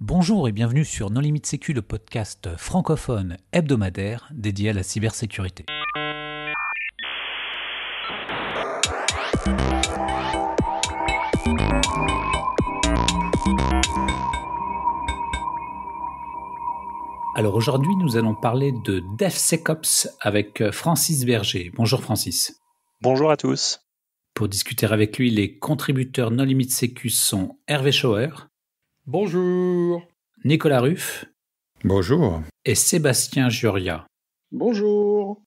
Bonjour et bienvenue sur Non Limite Sécu, le podcast francophone hebdomadaire dédié à la cybersécurité. Alors aujourd'hui, nous allons parler de DevSecOps avec Francis Berger. Bonjour Francis. Bonjour à tous. Pour discuter avec lui, les contributeurs Non Limit Sécu sont Hervé Schauer. Bonjour. Nicolas Ruff. Bonjour. Et Sébastien Juria. Bonjour.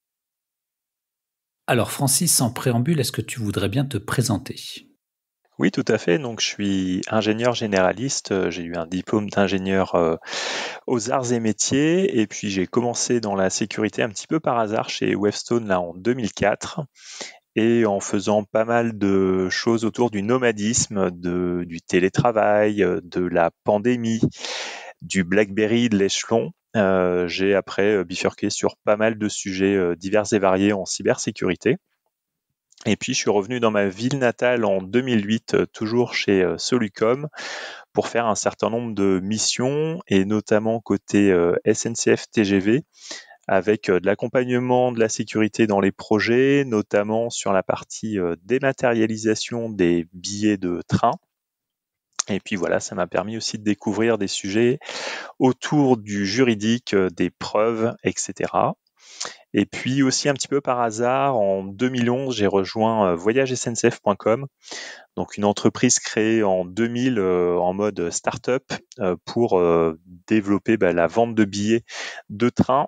Alors Francis, en préambule, est-ce que tu voudrais bien te présenter oui, tout à fait. Donc, je suis ingénieur généraliste. Euh, j'ai eu un diplôme d'ingénieur euh, aux arts et métiers. Et puis, j'ai commencé dans la sécurité un petit peu par hasard chez Webstone là en 2004 et en faisant pas mal de choses autour du nomadisme, du télétravail, de la pandémie, du BlackBerry, de l'échelon. Euh, j'ai après euh, bifurqué sur pas mal de sujets euh, divers et variés en cybersécurité. Et puis je suis revenu dans ma ville natale en 2008, toujours chez Solucom, pour faire un certain nombre de missions, et notamment côté SNCF TGV, avec euh, de l'accompagnement de la sécurité dans les projets, notamment sur la partie euh, dématérialisation des billets de train. Et puis voilà, ça m'a permis aussi de découvrir des sujets autour du juridique, euh, des preuves, etc. Et puis aussi un petit peu par hasard, en 2011, j'ai rejoint voyagesncf.com, donc une entreprise créée en 2000 en mode start-up pour développer bah, la vente de billets de train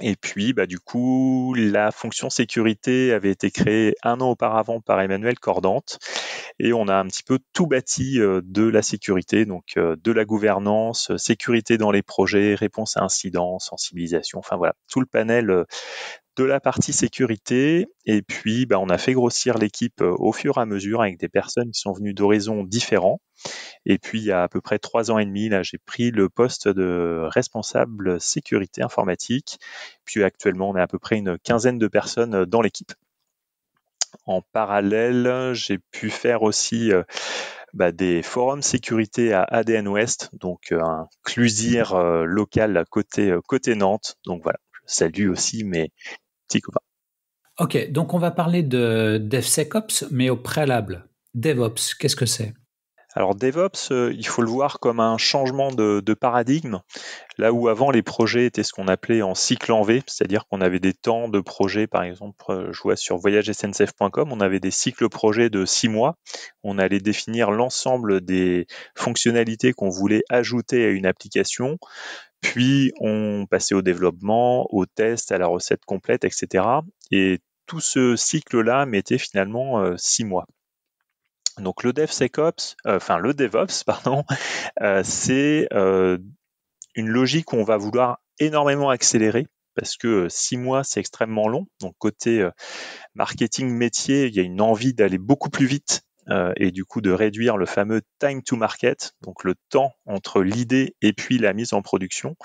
et puis, bah, du coup, la fonction sécurité avait été créée un an auparavant par Emmanuel Cordante et on a un petit peu tout bâti euh, de la sécurité, donc euh, de la gouvernance, sécurité dans les projets, réponse à incidents, sensibilisation, enfin voilà, tout le panel euh, de la partie sécurité. Et puis, bah, on a fait grossir l'équipe euh, au fur et à mesure avec des personnes qui sont venues d'horizons différents. Et puis, il y a à peu près trois ans et demi, là, j'ai pris le poste de responsable sécurité informatique. Puis actuellement, on est à peu près une quinzaine de personnes euh, dans l'équipe. En parallèle, j'ai pu faire aussi euh, bah, des forums sécurité à ADN Ouest, donc un clusir local côté, côté Nantes. Donc voilà, je salue aussi mes, Ok, donc on va parler de DevSecOps, mais au préalable, DevOps, qu'est-ce que c'est alors DevOps, euh, il faut le voir comme un changement de, paradigme. Là où avant les projets étaient ce qu'on appelait en cycle en V, c'est-à-dire qu'on avait des temps de projet, par exemple, euh, je vois sur voyagesncf.com, on avait des cycles projets de six mois. On allait définir l'ensemble des fonctionnalités qu'on voulait ajouter à une application, puis on passait au développement, au test, à la recette complète, etc. Et tout ce cycle-là mettait finalement euh, six mois. Donc le DevSecOps, euh, enfin le DevOps, pardon, euh, c'est une logique qu'on va vouloir énormément accélérer parce que six mois c'est extrêmement long. Donc côté marketing métier, il y a une envie d'aller beaucoup plus vite euh, et du coup de réduire le fameux time to market, donc le temps entre l'idée et puis la mise en production.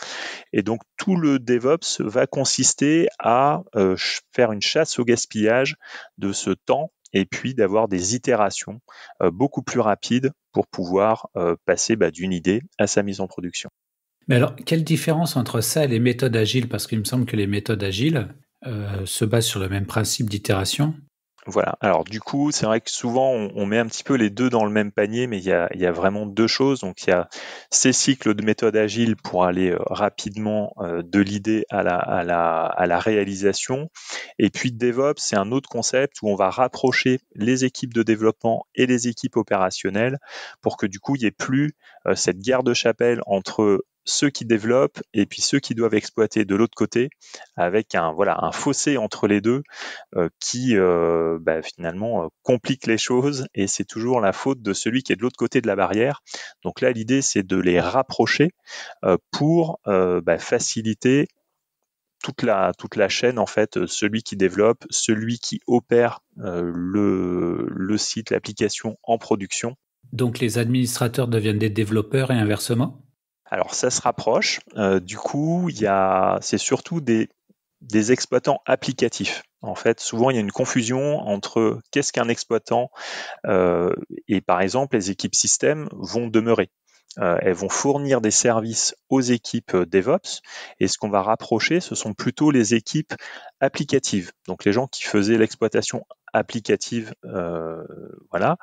Et donc tout le DevOps va consister à euh, faire une chasse au gaspillage de ce temps et puis d'avoir des itérations euh, beaucoup plus rapides pour pouvoir passer bah, d'une idée à sa mise en production. Mais alors, quelle différence entre ça et les méthodes agiles Parce qu'il me semble que les méthodes agiles se basent sur le même principe d'itération, voilà. Alors du coup, c'est vrai que souvent on, met un petit peu les deux dans le même panier, mais il y a, vraiment deux choses. Donc il y a ces cycles de méthode agile pour aller euh, rapidement euh, de l'idée à la, à, la, réalisation. Et puis DevOps, c'est un autre concept où on va rapprocher les équipes de développement et les équipes opérationnelles pour que du coup il n'y ait plus euh, cette guerre de chapelle entre ceux qui développent et puis ceux qui doivent exploiter de l'autre côté, avec un voilà un fossé entre les deux euh, qui euh, bah, finalement euh, complique les choses et c'est toujours la faute de celui qui est de l'autre côté de la barrière. Donc là, l'idée c'est de les rapprocher pour bah, faciliter toute la, toute la chaîne, en fait, celui qui développe, celui qui opère le, le site, l'application en production. Donc les administrateurs deviennent des développeurs et inversement alors ça se rapproche. Euh, du coup, il y a, c'est surtout des, des exploitants applicatifs. En fait, souvent il y a une confusion entre qu'est-ce qu'un exploitant euh, et par exemple les équipes système vont demeurer. Euh, elles vont fournir des services aux équipes euh, DevOps. Et ce qu'on va rapprocher, ce sont plutôt les équipes applicatives, donc les gens qui faisaient l'exploitation applicative, euh, voilà.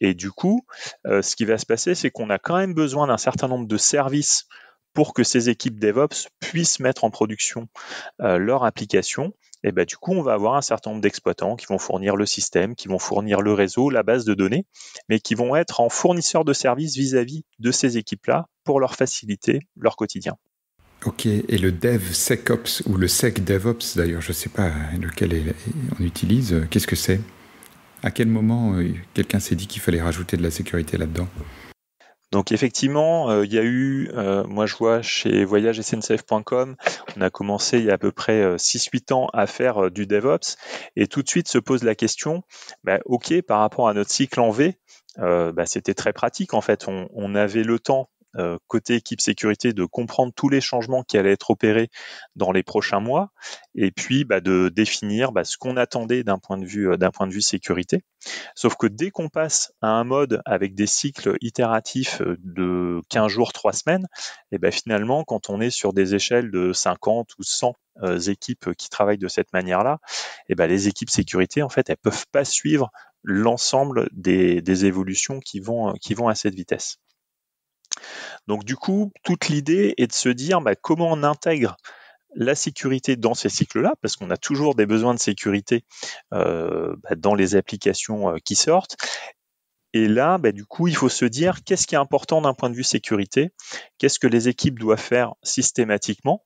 Et du coup, ce qui va se passer, c'est qu'on a quand même besoin d'un certain nombre de services pour que ces équipes DevOps puissent mettre en production leur application et ben, du coup, on va avoir un certain nombre d'exploitants qui vont fournir le système, qui vont fournir le réseau, la base de données, mais qui vont être en fournisseur de services vis-à-vis de ces équipes-là pour leur faciliter leur quotidien. Ok, et le DevSecOps ou le SecDevOps, d'ailleurs, je ne sais pas lequel on utilise, qu'est-ce que c'est À quel moment euh, quelqu'un s'est dit qu'il fallait rajouter de la sécurité là-dedans donc effectivement, euh, il y a eu, euh, moi je vois chez voyagesncf.com, on a commencé il y a à peu près 6-8 euh, ans à faire du DevOps, et tout de suite se pose la question, bah, ok, par rapport à notre cycle en V, bah, c'était très pratique en fait, on, on avait le temps euh, côté équipe sécurité de comprendre tous les changements qui allaient être opérés dans les prochains mois et puis bah, de définir bah, ce qu'on attendait d'un point de vue euh, d'un point de vue sécurité. Sauf que dès qu'on passe à un mode avec des cycles itératifs euh, de 15 jours, 3 semaines, et eh ben, finalement quand on est sur des échelles de 50 ou 100 équipes qui travaillent de cette manière-là, et eh ben, les équipes sécurité en fait elles peuvent pas suivre l'ensemble des, des, évolutions qui vont, qui vont à cette vitesse. Donc du coup, toute l'idée est de se dire bah, comment on intègre la sécurité dans ces cycles-là, parce qu'on a toujours des besoins de sécurité euh, bah, dans les applications euh, qui sortent. Et là, bah, du coup, il faut se dire qu'est-ce qui est important d'un point de vue sécurité, qu'est-ce que les équipes doivent faire systématiquement.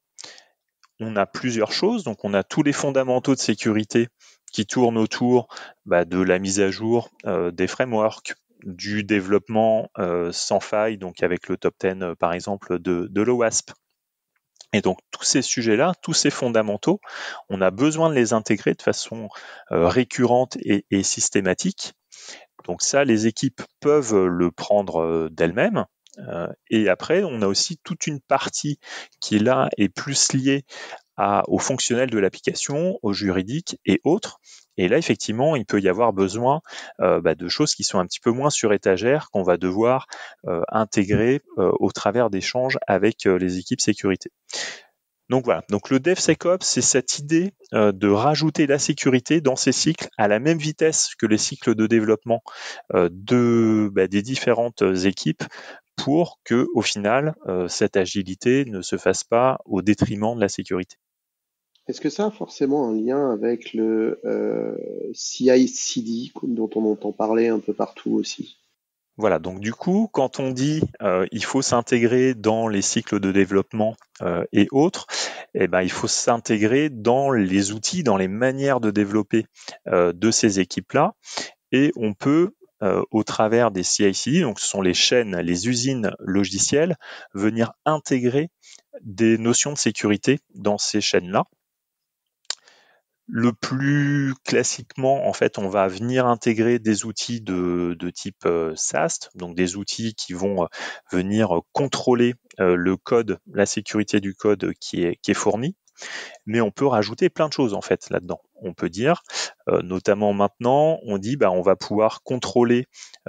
On a plusieurs choses, donc on a tous les fondamentaux de sécurité qui tournent autour bah, de la mise à jour euh, des frameworks, du développement euh, sans faille, donc avec le top 10 euh, par exemple de, de Et donc tous ces sujets-là, tous ces fondamentaux, on a besoin de les intégrer de façon euh, récurrente et, systématique. Donc ça, les équipes peuvent le prendre d'elles-mêmes. et après, on a aussi toute une partie qui là est plus liée à, aux fonctionnels de l'application, au juridique et autres, et là, effectivement, il peut y avoir besoin euh, bah, de choses qui sont un petit peu moins sur étagère, qu'on va devoir euh, intégrer euh, au travers d'échanges avec les équipes sécurité. Donc voilà, donc le DevSecOps, c'est cette idée de rajouter la sécurité dans ces cycles à la même vitesse que les cycles de développement de, bah, des différentes équipes pour que, au final, cette agilité ne se fasse pas au détriment de la sécurité. Est-ce que ça a forcément un lien avec le euh, CI/CD dont on entend parler un peu partout aussi voilà, donc du coup, quand on dit euh, il faut s'intégrer dans les cycles de développement euh, et autres, eh ben, il faut s'intégrer dans les outils, dans les manières de développer de ces équipes-là. Et on peut, au travers des CICD, donc ce sont les chaînes, les usines logicielles, venir intégrer des notions de sécurité dans ces chaînes-là. Le plus classiquement, en fait, on va venir intégrer des outils de, type euh, SAST, donc des outils qui vont euh, venir contrôler euh, le code, la sécurité du code qui est, qui est fourni. Mais on peut rajouter plein de choses en fait là-dedans. On peut dire, notamment maintenant, on dit bah, on va pouvoir contrôler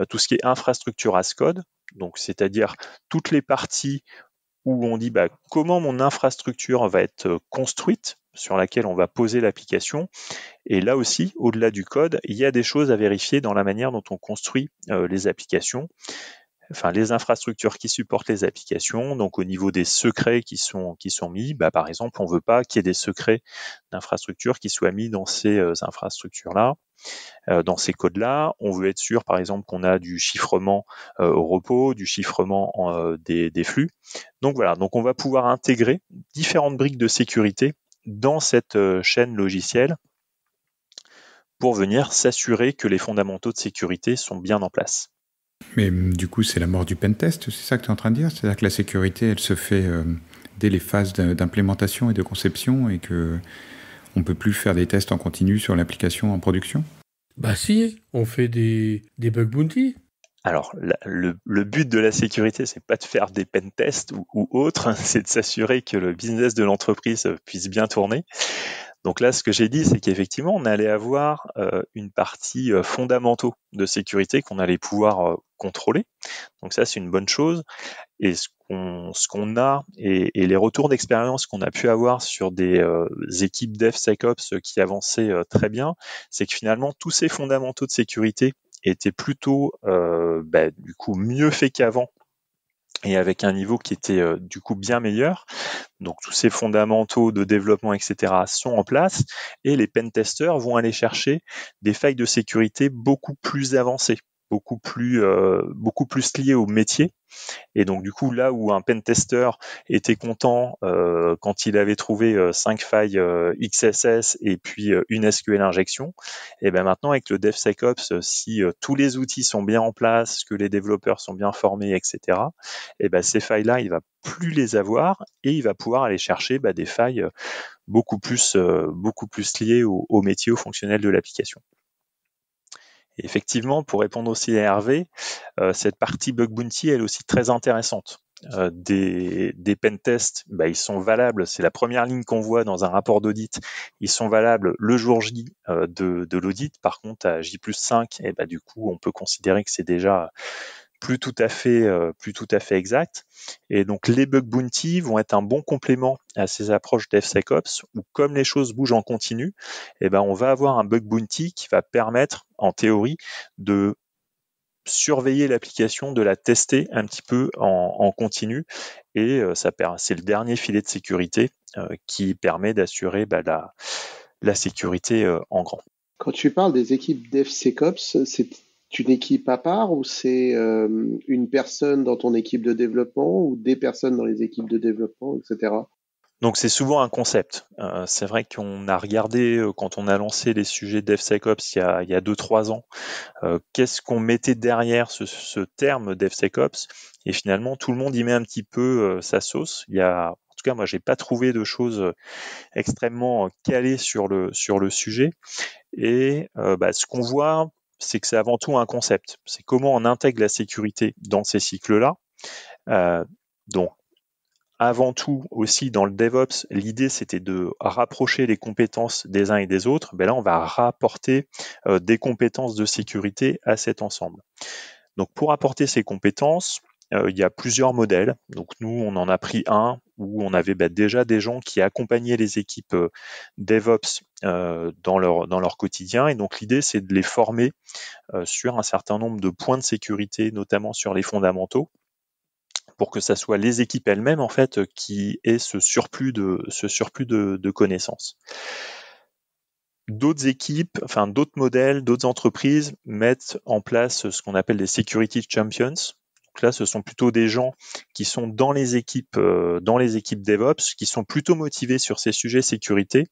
tout ce qui est infrastructure as code, donc c'est-à-dire toutes les parties où on dit bah, comment mon infrastructure va être construite, sur laquelle on va poser l'application. Et là aussi, au-delà du code, il y a des choses à vérifier dans la manière dont on construit euh, les applications, enfin les infrastructures qui supportent les applications. Donc au niveau des secrets qui sont qui sont mis, bah, par exemple, on ne veut pas qu'il y ait des secrets d'infrastructures qui soient mis dans ces euh, infrastructures-là. Euh, dans ces codes-là, on veut être sûr, par exemple, qu'on a du chiffrement au repos, du chiffrement des, des flux. Donc voilà, donc on va pouvoir intégrer différentes briques de sécurité dans cette euh, chaîne logicielle pour venir s'assurer que les fondamentaux de sécurité sont bien en place. Mais mm, du coup, c'est la mort du pentest, c'est ça que tu es en train de dire C'est-à-dire que la sécurité, elle se fait euh, dès les phases d'implémentation et de conception et que on peut plus faire des tests en continu sur l'application en production Bah si, on fait des, des bug bounty alors, le, but de la sécurité, c'est pas de faire des pen tests ou, ou autre, c'est de s'assurer que le business de l'entreprise puisse bien tourner. Donc là, ce que j'ai dit, c'est qu'effectivement, on allait avoir euh, une partie euh, fondamentaux de sécurité qu'on allait pouvoir euh, contrôler. Donc ça, c'est une bonne chose. Et ce qu'on a et, et, les retours d'expérience qu'on a pu avoir sur des équipes DevSecOps qui avançaient très bien, c'est que finalement, tous ces fondamentaux de sécurité était plutôt euh, bah, du coup mieux fait qu'avant et avec un niveau qui était euh, du coup bien meilleur. Donc tous ces fondamentaux de développement, etc., sont en place et les pentesters vont aller chercher des failles de sécurité beaucoup plus avancées beaucoup plus euh, beaucoup plus lié au métier. Et donc du coup là où un pentester était content euh, quand il avait trouvé euh, cinq failles XSS et puis une SQL injection, et eh ben maintenant avec le DevSecOps, si tous les outils sont bien en place, que les développeurs sont bien formés, etc. Et eh ben ces failles là, il va plus les avoir et il va pouvoir aller chercher bah, des failles beaucoup plus beaucoup plus liées au métier, au fonctionnel de l'application effectivement, pour répondre aussi à Hervé, euh, cette partie bug bounty, elle est aussi très intéressante. Euh, des, des tests, bah, ils sont valables, c'est la première ligne qu'on voit dans un rapport d'audit, ils sont valables le jour J euh, de, l'audit, par contre à J plus 5, et eh bah, du coup on peut considérer que c'est déjà plus tout à fait, euh, plus tout à fait exact. Et donc, les bug bounty vont être un bon complément à ces approches DevSecOps où, comme les choses bougent en continu, eh ben, on va avoir un bug bounty qui va permettre, en théorie, de surveiller l'application, de la tester un petit peu en, continu. Et euh, ça c'est le dernier filet de sécurité euh, qui permet d'assurer bah, la, la, sécurité en grand. Quand tu parles des équipes DevSecOps, c'est une équipe à part ou c'est euh, une personne dans ton équipe de développement ou des personnes dans les équipes de développement, etc. Donc c'est souvent un concept. Euh, c'est vrai qu'on a regardé euh, quand on a lancé les sujets DevSecOps il y a, il y deux trois ans, qu'est-ce qu'on mettait derrière ce, ce, terme DevSecOps Et finalement tout le monde y met un petit peu sa sauce. Il y a en tout cas moi j'ai pas trouvé de choses extrêmement calées sur le sur le sujet. Et bah, ce qu'on voit c'est que c'est avant tout un concept. C'est comment on intègre la sécurité dans ces cycles-là. Euh, donc, avant tout aussi dans le DevOps, l'idée c'était de rapprocher les compétences des uns et des autres. Ben là, on va rapporter euh, des compétences de sécurité à cet ensemble. Donc, pour apporter ces compétences, euh, il y a plusieurs modèles. Donc nous, on en a pris un où on avait bah, déjà des gens qui accompagnaient les équipes euh, DevOps euh, dans, leur, dans leur quotidien. Et donc l'idée, c'est de les former sur un certain nombre de points de sécurité, notamment sur les fondamentaux pour que ce soit les équipes elles-mêmes en fait qui aient ce surplus de ce surplus de, de connaissances d'autres équipes, enfin d'autres modèles, d'autres entreprises mettent en place ce qu'on appelle des security champions. Donc là, ce sont plutôt des gens qui sont dans les équipes, euh, dans les équipes DevOps, qui sont plutôt motivés sur ces sujets sécurité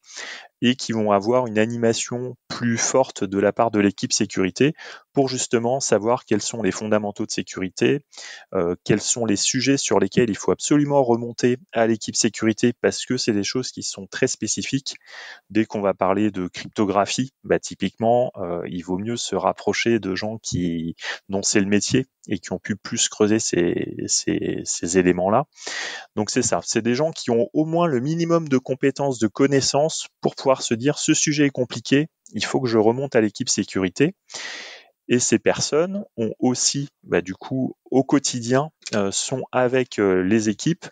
et qui vont avoir une animation plus forte de la part de l'équipe sécurité pour justement savoir quels sont les fondamentaux de sécurité, euh, quels sont les sujets sur lesquels il faut absolument remonter à l'équipe sécurité parce que c'est des choses qui sont très spécifiques. Dès qu'on va parler de cryptographie, bah, typiquement, euh, il vaut mieux se rapprocher de gens qui dont c'est le métier et qui ont pu plus creuser ces, ces, ces éléments-là. Donc c'est ça, c'est des gens qui ont au moins le minimum de compétences, de connaissances pour pouvoir se dire ce sujet est compliqué, il faut que je remonte à l'équipe sécurité. Et ces personnes ont aussi, bah, du coup, au quotidien, euh, sont avec euh, les équipes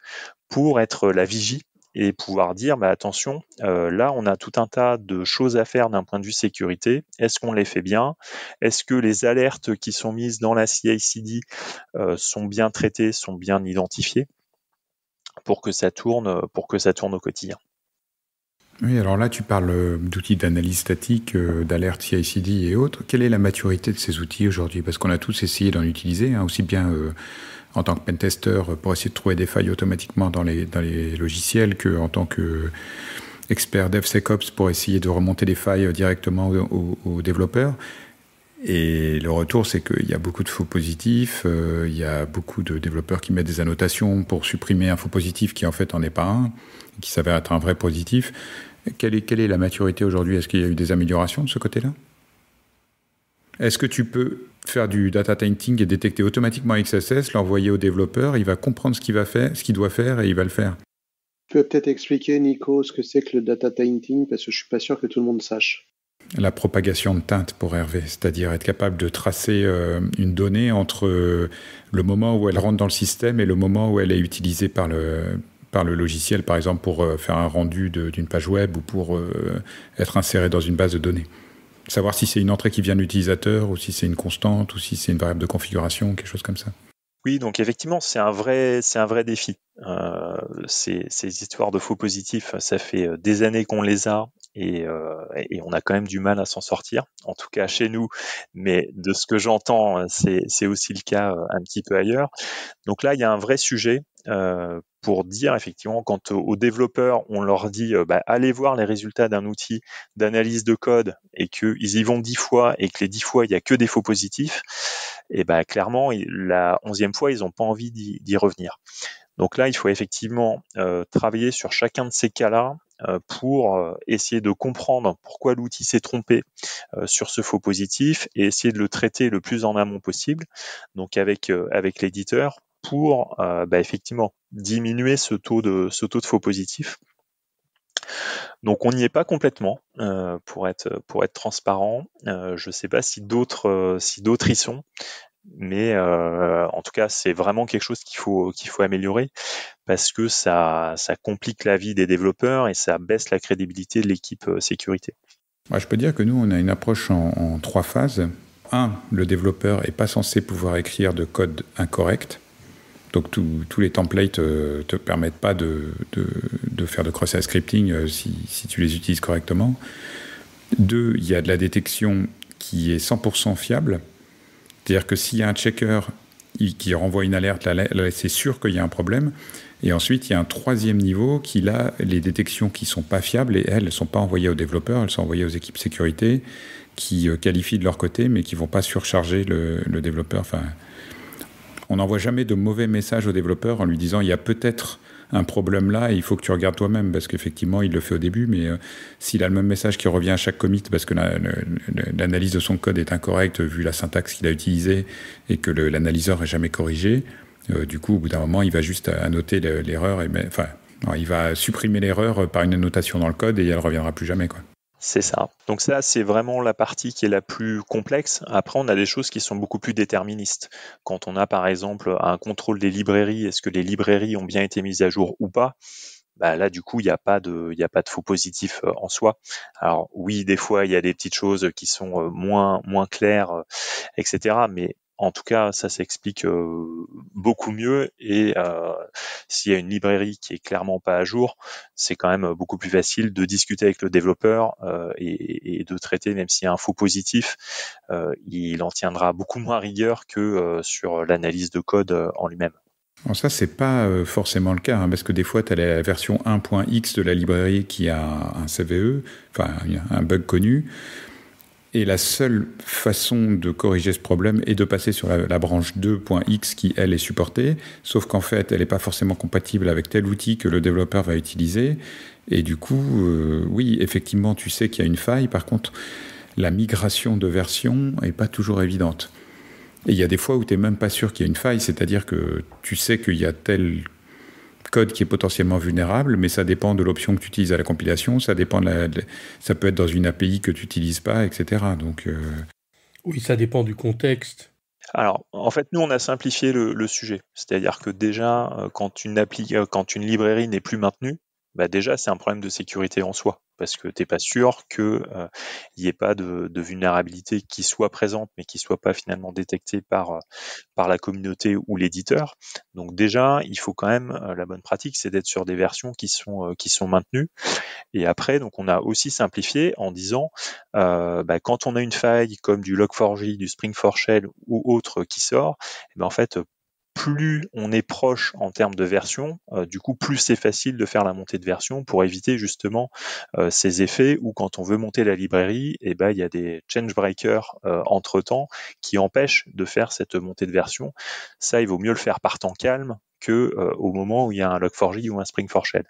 pour être la vigie et pouvoir dire, bah, attention, euh, là, on a tout un tas de choses à faire d'un point de vue sécurité. Est-ce qu'on les fait bien Est-ce que les alertes qui sont mises dans la CICD sont bien traitées, sont bien identifiées pour que ça tourne, pour que ça tourne au quotidien oui, alors là, tu parles euh, d'outils d'analyse statique, euh, d'alerte CICD et autres. Quelle est la maturité de ces outils aujourd'hui Parce qu'on a tous essayé d'en utiliser, hein, aussi bien euh, en tant que pentester pour essayer de trouver des failles automatiquement dans les, logiciels qu'en tant qu'expert expert DevSecOps pour essayer de remonter des failles directement aux, développeurs. Et le retour, c'est qu'il y a beaucoup de faux positifs, il y a beaucoup de développeurs qui mettent des annotations pour supprimer un faux positif qui en fait en est pas un qui s'avère être un vrai positif. Quelle est, quelle est la maturité aujourd'hui Est-ce qu'il y a eu des améliorations de ce côté-là Est-ce que tu peux faire du data tainting et détecter automatiquement XSS, l'envoyer au développeur, il va comprendre ce qu'il va faire, ce qu'il doit faire et il va le faire Tu peux peut-être expliquer, Nico, ce que c'est que le data tainting, parce que je suis pas sûr que tout le monde sache la propagation de teinte pour Hervé, c'est-à-dire être capable de tracer euh, une donnée entre euh, le moment où elle rentre dans le système et le moment où elle est utilisée par le, par le logiciel, par exemple pour euh, faire un rendu d'une page web ou pour euh, être inséré dans une base de données. Savoir si c'est une entrée qui vient de l'utilisateur ou si c'est une constante ou si c'est une variable de configuration, quelque chose comme ça. Oui, donc effectivement, c'est un vrai, un vrai défi. Euh, ces, histoires de faux positifs, ça fait des années qu'on les a et, on a quand même du mal à s'en sortir, en tout cas chez nous. Mais de ce que j'entends, c'est aussi le cas un petit peu ailleurs. Donc là, il y a un vrai sujet pour dire effectivement quand euh, aux développeurs on leur dit euh, bah, allez voir les résultats d'un outil d'analyse de code et qu'ils y vont dix fois et que les dix fois il n'y a que des faux positifs, et eh bien bah, clairement la onzième fois ils n'ont pas envie d'y revenir. Donc là il faut effectivement euh, travailler sur chacun de ces cas-là pour essayer de comprendre pourquoi l'outil s'est trompé sur ce faux positif et essayer de le traiter le plus en amont possible, donc avec, avec l'éditeur, pour euh, bah, effectivement diminuer ce taux de faux positifs. Donc on n'y est pas complètement, euh, pour être transparent. Euh, je ne sais pas si d'autres si d'autres y sont, mais en tout cas c'est vraiment quelque chose qu'il faut améliorer parce que ça complique la vie des développeurs et ça baisse la crédibilité de l'équipe sécurité. je peux dire que nous on a une approche en, trois phases. Un, le développeur n'est pas censé pouvoir écrire de code incorrect. Donc tous les templates ne euh, te permettent pas de, faire de cross-site scripting euh, si, tu les utilises correctement. Deux, il y a de la détection qui est 100% fiable. C'est-à-dire que s'il y a un checker qui renvoie une alerte, c'est sûr qu'il y a un problème. Et ensuite, il y a un troisième niveau qui, là, les détections qui ne sont pas fiables, et elles ne sont pas envoyées aux développeurs, elles sont envoyées aux équipes sécurité qui euh, qualifient de leur côté, mais qui ne vont pas surcharger le, le développeur. Enfin, on n'envoie jamais de mauvais messages au développeur en lui disant il y a peut-être un problème là et il faut que tu regardes toi-même parce qu'effectivement il le fait au début mais euh, s'il a le même message qui revient à chaque commit parce que l'analyse de son code est incorrecte vu la syntaxe qu'il a utilisée et que l'analyseur n'est jamais corrigé euh, du coup au bout d'un moment il va juste annoter l'erreur et ben, enfin il va supprimer l'erreur par une annotation dans le code et elle reviendra plus jamais quoi. C'est ça. Donc ça, c'est vraiment la partie qui est la plus complexe. Après, on a des choses qui sont beaucoup plus déterministes. Quand on a, par exemple, un contrôle des librairies, est-ce que les librairies ont bien été mises à jour ou pas bah là du coup il n'y a pas de il a pas de faux positif euh, en soi. Alors oui des fois il y a des petites choses qui sont euh, moins moins claires euh, etc. Mais en tout cas, ça s'explique euh, beaucoup mieux. Et euh, s'il y a une librairie qui est clairement pas à jour, c'est quand même euh, beaucoup plus facile de discuter avec le développeur et, de traiter, même s'il y a un faux positif, il en tiendra beaucoup moins rigueur que sur l'analyse de code en lui-même. Ça, ça, c'est pas forcément le cas, hein, parce que des fois, tu as la version 1.x de la librairie qui a un CVE, enfin un bug connu. Et la seule façon de corriger ce problème est de passer sur la, branche 2.x qui, elle, est supportée, sauf qu'en fait, elle n'est pas forcément compatible avec tel outil que le développeur va utiliser. Et du coup, euh, oui, effectivement, tu sais qu'il y a une faille. Par contre, la migration de version n'est pas toujours évidente. Et il y a des fois où tu n'es même pas sûr qu'il y a une faille, c'est-à-dire que tu sais qu'il y a tel code qui est potentiellement vulnérable, mais ça dépend de l'option que tu utilises à la compilation, ça dépend de la, ça peut être dans une API que tu n'utilises pas, etc. Donc, euh, Oui, ça dépend du contexte. Alors, en fait, nous, on a simplifié le, le sujet. C'est-à-dire que déjà, euh, quand une, appli, euh, quand une librairie n'est plus maintenue, bah, déjà c'est un problème de sécurité en soi, parce que t'es pas sûr qu'il euh, n'y ait pas de, vulnérabilité qui soit présente, mais qui soit pas finalement détectée par, euh, par la communauté ou l'éditeur. Donc déjà, il faut quand même euh, la bonne pratique, c'est d'être sur des versions qui sont, euh, qui sont maintenues. Et après, donc on a aussi simplifié en disant bah, quand on a une faille comme du log4j, du spring4shell ou autre qui sort, eh ben, en fait plus on est proche en termes de version, euh, du coup, plus c'est facile de faire la montée de version pour éviter justement euh, ces effets où quand on veut monter la librairie, et eh ben, il y a des change breakers euh, entre temps qui empêchent de faire cette montée de version. Ça, il vaut mieux le faire par temps calme que au moment où il y a un log4j ou un spring for shed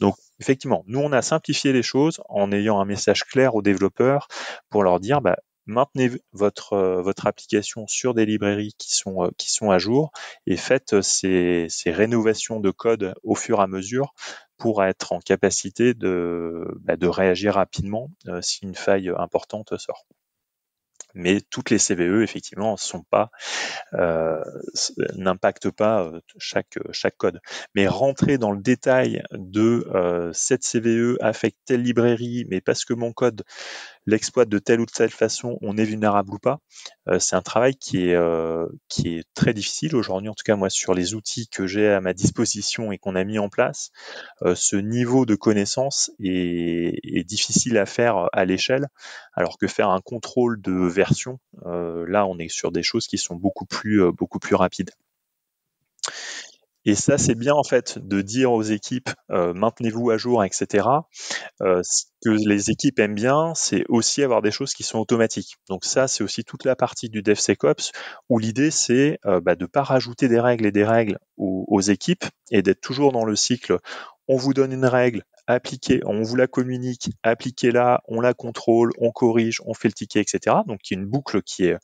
Donc, effectivement, nous, on a simplifié les choses en ayant un message clair aux développeurs pour leur dire, bah, maintenez votre, euh, votre application sur des librairies qui sont, euh, qui sont à jour et faites euh, ces, ces rénovations de code au fur et à mesure pour être en capacité de, bah, de réagir rapidement si une faille importante sort mais toutes les CVE effectivement sont pas euh, n'impactent pas euh, chaque chaque code. Mais rentrer dans le détail de euh, cette CVE affecte telle librairie, mais parce que mon code l'exploite de telle ou de telle façon, on est vulnérable ou pas. c'est un travail qui est qui est très difficile aujourd'hui, en tout cas moi sur les outils que j'ai à ma disposition et qu'on a mis en place, ce niveau de connaissance est, difficile à faire à l'échelle, alors que faire un contrôle de vers euh, là, on est sur des choses qui sont beaucoup plus, euh, beaucoup plus rapides. Et ça, c'est bien en fait de dire aux équipes euh, maintenez-vous à jour, etc. ce que les équipes aiment bien, c'est aussi avoir des choses qui sont automatiques. Donc ça, c'est aussi toute la partie du DevSecOps où l'idée c'est bah, de ne pas rajouter des règles et des règles aux équipes et d'être toujours dans le cycle. On vous donne une règle, appliquer on vous la communique, appliquez-la, on la contrôle, on corrige, on fait le ticket, etc. Donc il y a une boucle qui est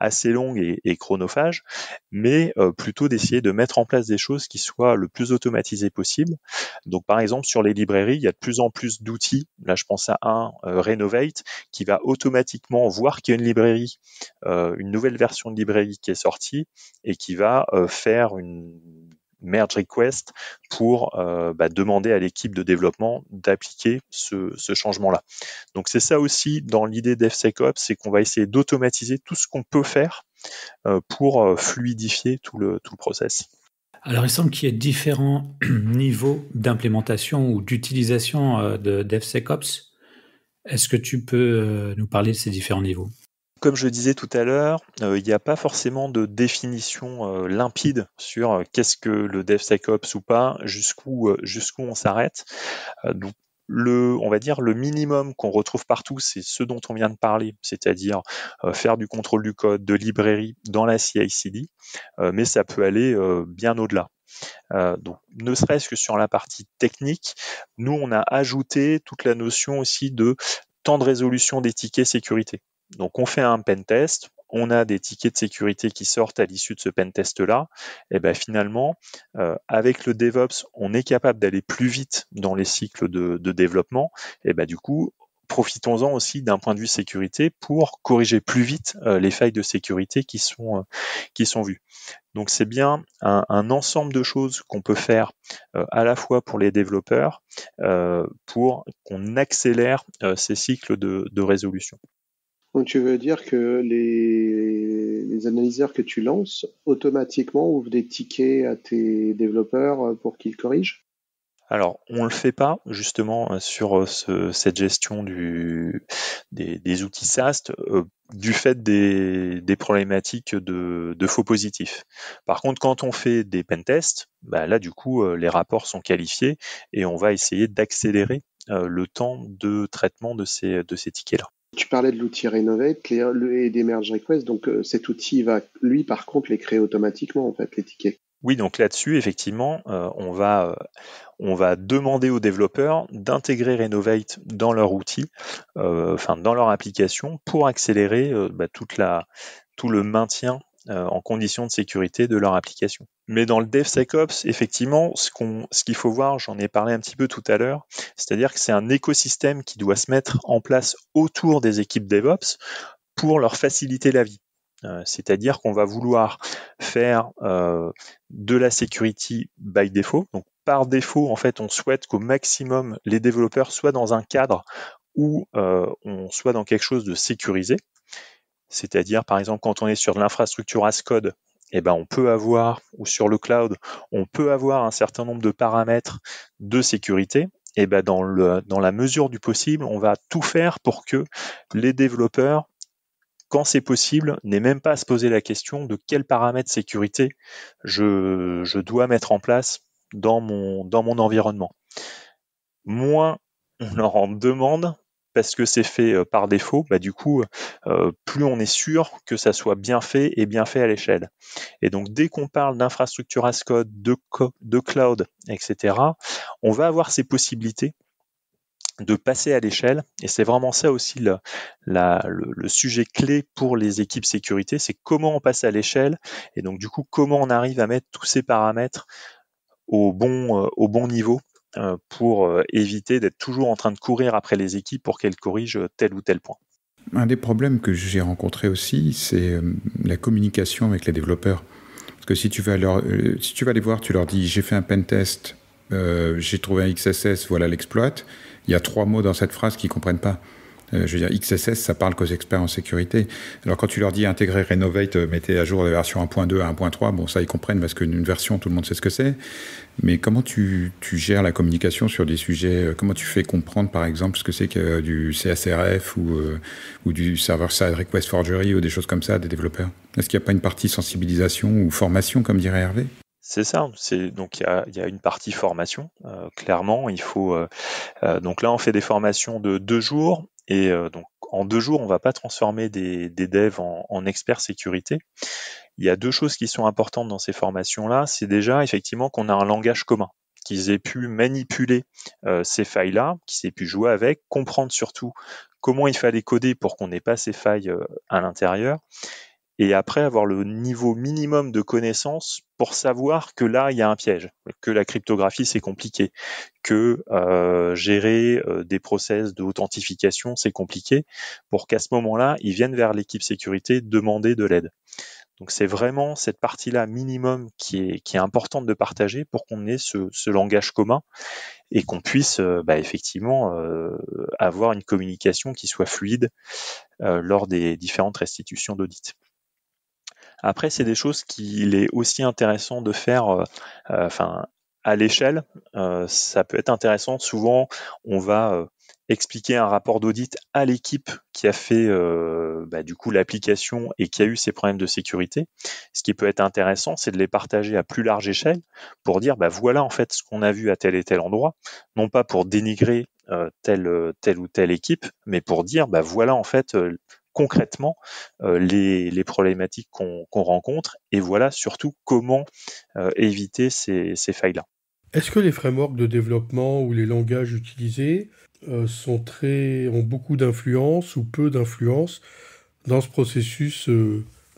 assez longue et, chronophage, mais euh, plutôt d'essayer de mettre en place des choses qui soient le plus automatisées possible. Donc par exemple sur les librairies, il y a de plus en plus d'outils. Là je pense à un euh, Renovate qui va automatiquement voir qu'il y a une librairie, euh, une nouvelle version de librairie qui est sortie et qui va faire une merge request pour euh, bah, demander à l'équipe de développement d'appliquer ce, changement-là. Donc c'est ça aussi dans l'idée devsecops, e c'est qu'on va essayer d'automatiser tout ce qu'on peut faire euh, pour euh, fluidifier tout le, tout le process. Alors il semble qu'il y ait différents niveaux d'implémentation ou d'utilisation de DevSecOps. E Est-ce que tu peux nous parler de ces différents niveaux comme je disais tout à l'heure, euh, il n'y a pas forcément de définition euh, limpide sur euh, qu'est-ce que le DevSecOps ou pas, jusqu'où jusqu'où on s'arrête. le, on va dire le minimum qu'on retrouve partout, c'est ce dont on vient de parler, c'est-à-dire faire du contrôle du code, de librairie dans la CI/CD, mais ça peut aller bien au-delà. donc, ne serait-ce que sur la partie technique, nous on a ajouté toute la notion aussi de temps de résolution des tickets sécurité. Donc on fait un pen test, on a des tickets de sécurité qui sortent à l'issue de ce pen test là, et ben finalement euh, avec le DevOps, on est capable d'aller plus vite dans les cycles de, développement, et ben du coup profitons-en aussi d'un point de vue sécurité pour corriger plus vite euh, les failles de sécurité qui sont euh, qui sont vues. Donc c'est bien un, ensemble de choses qu'on peut faire à la fois pour les développeurs pour qu'on accélère ces cycles de résolution. Donc tu veux dire que les, les, analyseurs que tu lances automatiquement ouvrent des tickets à tes développeurs euh, pour qu'ils corrigent alors, on le fait pas justement euh, sur euh, cette gestion du, des, outils SAST du fait des, problématiques de, faux positifs. Par contre, quand on fait des pentests, bah là du coup, les rapports sont qualifiés et on va essayer d'accélérer le temps de traitement de ces, de ces tickets-là. Tu parlais de l'outil Renovate et des merge requests. Donc, euh, cet outil va, lui, par contre, les créer automatiquement, en fait, les tickets. Oui, donc là-dessus, effectivement, euh, on, va, euh, on, va, demander aux développeurs d'intégrer Renovate dans leur outil, enfin dans leur application, pour accélérer bah, toute la, tout le maintien euh, en conditions de sécurité de leur application. Mais dans le DevSecOps, effectivement, ce qu'il faut voir, j'en ai parlé un petit peu tout à l'heure, c'est-à-dire que c'est un écosystème qui doit se mettre en place autour des équipes DevOps pour leur faciliter la vie. Euh, c'est-à-dire qu'on va vouloir faire euh, de la sécurité by défaut. Donc par défaut, en fait, on souhaite qu'au maximum les développeurs soient dans un cadre où on soit dans quelque chose de sécurisé. C'est-à-dire, par exemple, quand on est sur l'infrastructure as code, eh ben, on peut avoir, ou sur le cloud, on peut avoir un certain nombre de paramètres de sécurité. Et eh ben, dans, le, dans la mesure du possible, on va tout faire pour que les développeurs, quand c'est possible, n'aient même pas à se poser la question de quels paramètres sécurité je, dois mettre en place dans mon, dans mon environnement. Moins on leur en demande, parce que c'est fait euh, par défaut, bah, du coup, euh, plus on est sûr que ça soit bien fait et bien fait à l'échelle. Et donc, dès qu'on parle d'infrastructure as code, de, cloud, etc., on va avoir ces possibilités de passer à l'échelle. Et c'est vraiment ça aussi le, sujet clé pour les équipes sécurité, c'est comment on passe à l'échelle et donc du coup comment on arrive à mettre tous ces paramètres au bon, euh, au bon niveau euh, pour euh, éviter d'être toujours en train de courir après les équipes pour qu'elles corrigent tel ou tel point. Un des problèmes que j'ai rencontré aussi, c'est euh, la communication avec les développeurs. Parce que si tu vas, si tu vas les voir, tu leur dis j'ai fait un pen test, j'ai trouvé un XSS, voilà l'exploit. Il y a trois mots dans cette phrase qu'ils ne comprennent pas. Euh, je veux dire, XSS, ça parle qu'aux experts en sécurité. Alors quand tu leur dis intégrer, Renovate, euh, mettez à jour la version 1.2 à 1.3, bon, ça ils comprennent parce qu'une version, tout le monde sait ce que c'est. Mais comment tu, tu, gères la communication sur des sujets euh, Comment tu fais comprendre, par exemple, ce que c'est que euh, du CSRF ou, ou du server-side request forgery ou des choses comme ça des développeurs Est-ce qu'il n'y a pas une partie sensibilisation ou formation, comme dirait Hervé c'est ça. C'est donc il y a, y a, une partie formation. clairement, il faut donc là on fait des formations de deux jours et euh, donc, en deux jours, on va pas transformer des, des devs en, experts sécurité. Il y a deux choses qui sont importantes dans ces formations-là. C'est déjà, effectivement, qu'on a un langage commun qu'ils aient pu manipuler euh, ces failles-là, qu'ils aient pu jouer avec, comprendre surtout comment il fallait coder pour qu'on n'ait pas ces failles euh, à l'intérieur, et après avoir le niveau minimum de connaissances pour savoir que là, il y a un piège, que la cryptographie, c'est compliqué, que euh, gérer euh, des process d'authentification, c'est compliqué, pour qu'à ce moment-là, ils viennent vers l'équipe sécurité demander de l'aide. Donc c'est vraiment cette partie-là minimum qui est, qui est importante de partager pour qu'on ait ce, langage commun et qu'on puisse euh, bah, effectivement avoir une communication qui soit fluide lors des différentes restitutions d'audit. Après, c'est des choses qu'il est aussi intéressant de faire, euh, euh, enfin, à l'échelle, euh, ça peut être intéressant. Souvent, on va expliquer un rapport d'audit à l'équipe qui a fait bah, du coup l'application et qui a eu ses problèmes de sécurité. Ce qui peut être intéressant, c'est de les partager à plus large échelle pour dire bah voilà en fait ce qu'on a vu à tel et tel endroit, non pas pour dénigrer telle telle ou telle équipe, mais pour dire bah voilà en fait concrètement euh, les, problématiques qu'on rencontre et voilà surtout comment euh, éviter ces, failles-là. Est-ce que les frameworks de développement ou les langages utilisés euh, sont très, ont beaucoup d'influence ou peu d'influence dans ce processus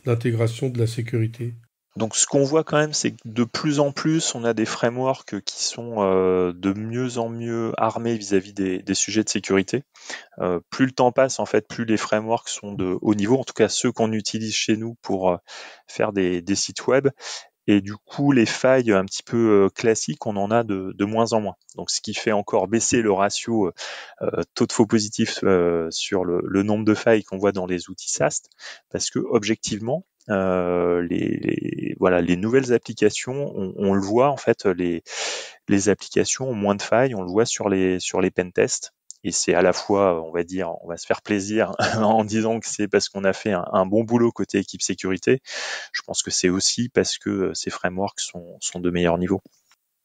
d'intégration de la sécurité donc ce qu'on voit quand même, c'est que de plus en plus, on a des frameworks qui sont euh, de mieux en mieux armés vis-à-vis des, sujets de sécurité. Euh, plus le temps passe, en fait, plus les frameworks sont de haut niveau, en tout cas ceux qu'on utilise chez nous pour euh, faire des, sites web. Et du coup, les failles un petit peu classiques, on en a de, moins en moins. Donc ce qui fait encore baisser le ratio taux de faux positif sur le, le nombre de failles qu'on voit dans les outils SAST, parce que objectivement, euh, les, voilà les nouvelles applications on, le voit en fait les les applications ont moins de failles on le voit sur les sur les pentests et c'est à la fois on va dire on va se faire plaisir en disant que c'est parce qu'on a fait un, bon boulot côté équipe sécurité je pense que c'est aussi parce que ces frameworks sont, sont de meilleur niveau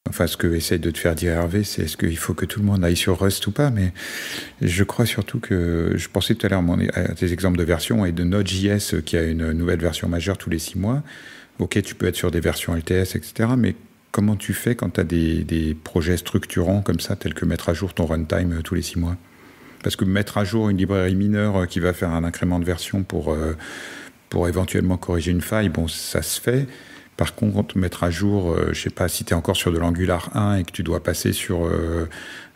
Enfin, ce que essaie de te faire dire Hervé, c'est est-ce qu'il faut que tout le monde aille sur Rust ou pas, mais je crois surtout que, je pensais tout à l'heure à tes exemples de versions et de Node.js qui a une nouvelle version majeure tous les six mois. Ok, tu peux être sur des versions LTS, etc., mais comment tu fais quand tu as des, projets structurants comme ça, tels que mettre à jour ton runtime euh, tous les six mois Parce que mettre à jour une librairie mineure euh, qui va faire un incrément de version pour, euh, pour éventuellement corriger une faille, bon, ça se fait, par contre, mettre à jour, je euh, je sais pas, si tu es encore sur de l'Angular 1 et que tu dois passer sur euh,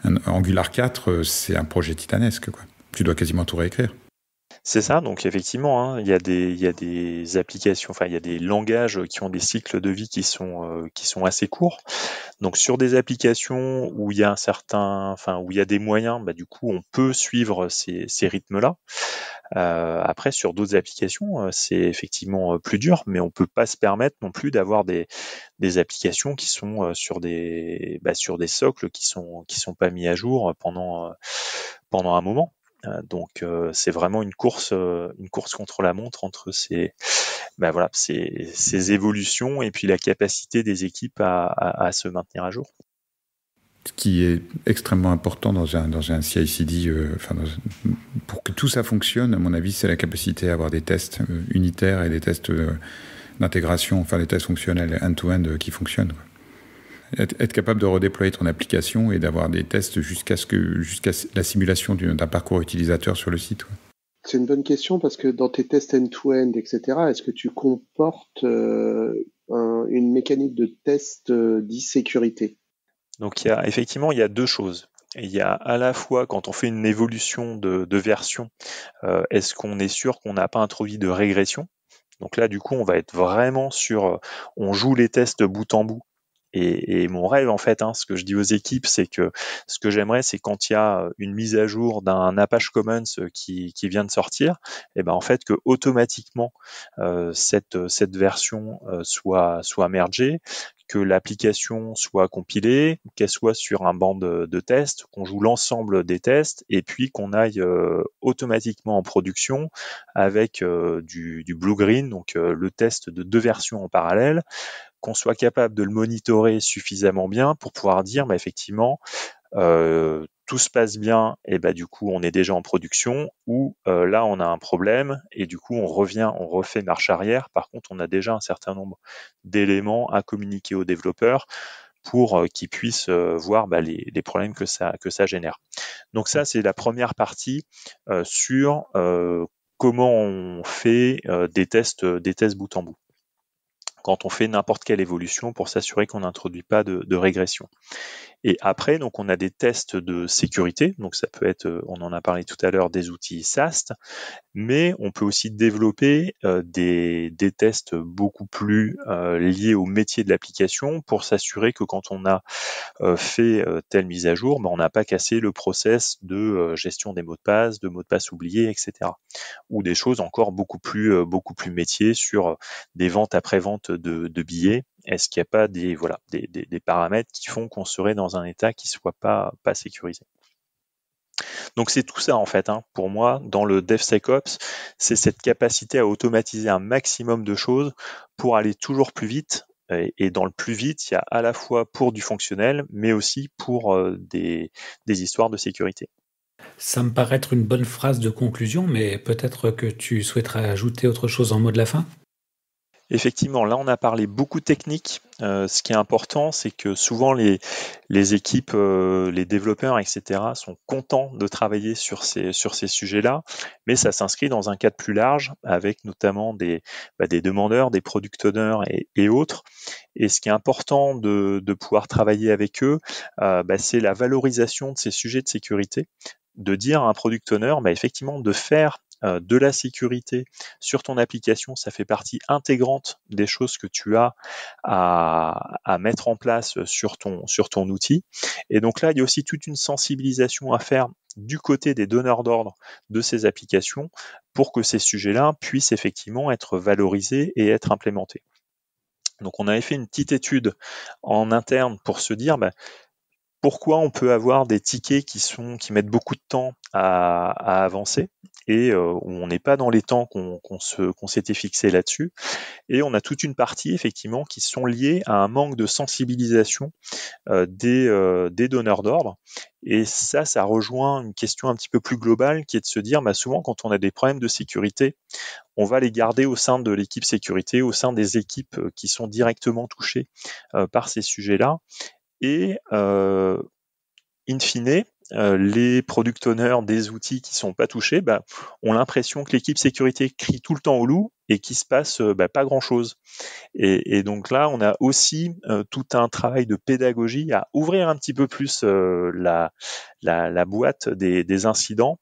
un Angular 4, euh, c'est un projet titanesque. Tu dois quasiment tout réécrire. C'est ça, donc effectivement, hein, il, y a des, applications, enfin il y a des langages qui ont des cycles de vie qui sont, euh, qui sont assez courts. Donc sur des applications où il y a un certain, enfin où il y a des moyens, bah, du coup on peut suivre ces, rythmes-là. Euh, après sur d'autres applications, euh, c'est effectivement plus dur, mais on peut pas se permettre non plus d'avoir des, applications qui sont sur des, bah, sur des socles qui sont, qui sont pas mis à jour pendant, pendant un moment. Euh, donc euh, c'est vraiment une course, euh, une course contre la montre entre ces, bah voilà, ces, évolutions et puis la capacité des équipes à, se maintenir à jour. Ce qui est extrêmement important dans un, dans un pour que tout ça fonctionne, à mon avis, c'est la capacité à avoir des tests unitaires et des tests d'intégration, enfin des tests fonctionnels end-to-end qui fonctionnent être, capable de redéployer ton application et d'avoir des tests jusqu'à ce que jusqu'à la simulation d'un parcours utilisateur sur le site. C'est une bonne question parce que dans tes tests end-to-end, etc., est-ce que tu comportes euh, une mécanique de test euh, sécurité Donc, il y a, effectivement, il y a deux choses. il y a à la fois quand on fait une évolution de, version, euh, est-ce qu'on est sûr qu'on n'a pas introduit de régression donc là, du coup, on va être vraiment sur, euh, on joue les tests bout en bout et, mon rêve, en fait, hein, ce que je dis aux équipes, c'est que ce que j'aimerais, c'est quand il y a une mise à jour d'un Apache Commons euh, qui, vient de sortir, et eh ben en fait que automatiquement euh, cette euh, cette version soit soit mergée, que l'application soit compilée, qu'elle soit sur un banc de, de tests, qu'on joue l'ensemble des tests, et puis qu'on aille automatiquement en production avec du, du blue green, donc le test de deux versions en parallèle qu'on soit capable de le monitorer suffisamment bien pour pouvoir dire, bah, effectivement, euh, tout se passe bien, et bah du coup on est déjà en production, ou euh, là on a un problème et du coup on revient, on refait marche arrière. Par contre, on a déjà un certain nombre d'éléments à communiquer aux développeurs pour euh, qu'ils puissent voir bah, les, les, problèmes que ça que ça génère. Donc ça c'est la première partie sur comment on fait des tests des tests bout en bout quand on fait n'importe quelle évolution pour s'assurer qu'on n'introduit pas de, régression. Et après, donc, on a des tests de sécurité. Donc, ça peut être, euh, on en a parlé tout à l'heure, des outils SAST, mais on peut aussi développer euh, des, tests beaucoup plus euh, liés au métier de l'application pour s'assurer que quand on a fait telle mise à jour, ben, on n'a pas cassé le process de gestion des mots de passe, de mots de passe oubliés, etc. Ou des choses encore beaucoup plus, beaucoup plus métiers sur des ventes après vente de billets est-ce qu'il n'y a pas des, voilà, des, paramètres qui font qu'on serait dans un état qui ne soit pas, pas sécurisé donc c'est tout ça en fait. Hein. Pour moi, dans le DevSecOps, c'est cette capacité à automatiser un maximum de choses pour aller toujours plus vite. Et, dans le plus vite, il y a à la fois pour du fonctionnel, mais aussi pour euh, des, des histoires de sécurité. Ça me paraît être une bonne phrase de conclusion, mais peut-être que tu souhaiterais ajouter autre chose en mot de la fin Effectivement, là on a parlé beaucoup technique. Euh, ce qui est important, c'est que souvent les, équipes, euh, les développeurs, etc., sont contents de travailler sur ces, sur ces sujets-là, mais ça s'inscrit dans un cadre plus large, avec notamment des, bah, demandeurs, des product owners et, autres. Et ce qui est important de, pouvoir travailler avec eux, euh, bah, c'est la valorisation de ces sujets de sécurité de dire à un product owner, bah, effectivement, de faire euh, de la sécurité sur ton application, ça fait partie intégrante des choses que tu as à, mettre en place euh, sur ton, sur ton outil. Et donc là, il y a aussi toute une sensibilisation à faire du côté des donneurs d'ordre de ces applications pour que ces sujets-là puissent effectivement être valorisés et être implémentés. Donc on avait fait une petite étude en interne pour se dire bah, pourquoi on peut avoir des tickets qui sont qui mettent beaucoup de temps à, à avancer et euh, on n'est pas dans les temps qu'on s'était fixé là-dessus. Et on a toute une partie, effectivement, qui sont liées à un manque de sensibilisation euh, euh, des, donneurs d'ordre. Et ça, ça rejoint une question un petit peu plus globale qui est de se dire, bah, souvent quand on a des problèmes de sécurité, on va les garder au sein de l'équipe sécurité, au sein des équipes qui sont directement touchées par ces sujets-là. Et in fine, euh, les product owners des outils qui sont pas touchés bah, ont l'impression que l'équipe sécurité crie tout le temps au loup et qu'il se passe euh, bah, pas grand chose. Et, donc là, on a aussi euh, tout un travail de pédagogie à ouvrir un petit peu plus la, boîte des, des incidents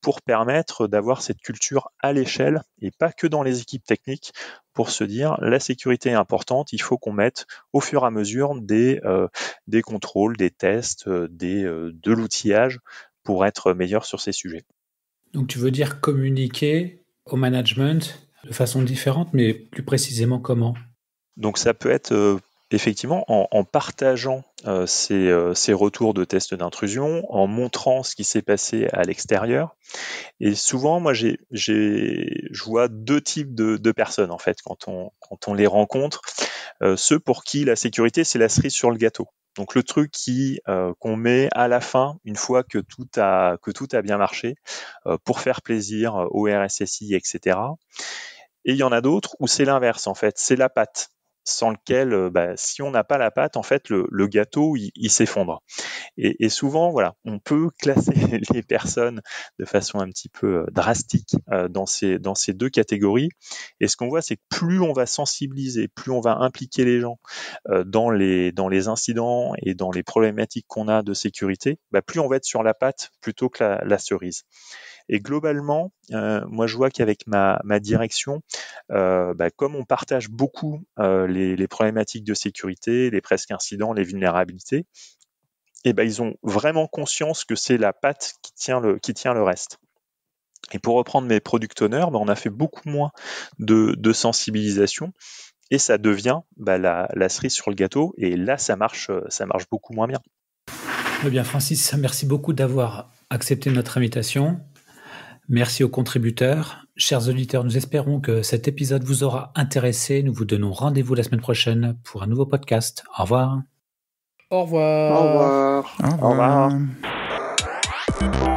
pour permettre d'avoir cette culture à l'échelle et pas que dans les équipes techniques pour se dire la sécurité est importante, il faut qu'on mette au fur et à mesure des, euh, contrôles, des tests, euh, des, euh, de l'outillage pour être meilleur sur ces sujets. Donc tu veux dire communiquer au management de façon différente, mais plus précisément comment donc ça peut être effectivement, en, partageant euh, ces, euh, ces, retours de tests d'intrusion, en montrant ce qui s'est passé à l'extérieur. Et souvent, moi, j'ai, je vois deux types de, de, personnes, en fait, quand on, quand on les rencontre. Euh, ceux pour qui la sécurité, c'est la cerise sur le gâteau. Donc le truc qui euh, qu'on met à la fin, une fois que tout a que tout a bien marché, euh, pour faire plaisir au RSSI, etc. Et il y en a d'autres où c'est l'inverse en fait, c'est la pâte sans lequel, euh, bah, si on n'a pas la pâte, en fait, le, gâteau, il, s'effondre. Et, souvent, voilà, on peut classer les personnes de façon un petit peu euh, drastique euh, dans, ces, dans ces deux catégories. Et ce qu'on voit, c'est que plus on va sensibiliser, plus on va impliquer les gens dans, les, dans les incidents et dans les problématiques qu'on a de sécurité, bah, plus on va être sur la pâte plutôt que la cerise. Et globalement, euh, moi je vois qu'avec ma, direction, euh, bah, comme on partage beaucoup euh, les, problématiques de sécurité, les presque incidents, les vulnérabilités, et eh ben, ils ont vraiment conscience que c'est la patte qui tient le, qui tient le reste. Et pour reprendre mes product owners, bah, on a fait beaucoup moins de, sensibilisation et ça devient bah, la, cerise sur le gâteau. Et là, ça marche, ça marche beaucoup moins bien. Eh bien, Francis, merci beaucoup d'avoir accepté notre invitation. Merci aux contributeurs. Chers auditeurs, nous espérons que cet épisode vous aura intéressé. Nous vous donnons rendez-vous la semaine prochaine pour un nouveau podcast. Au revoir. Au revoir. Au revoir. Au revoir.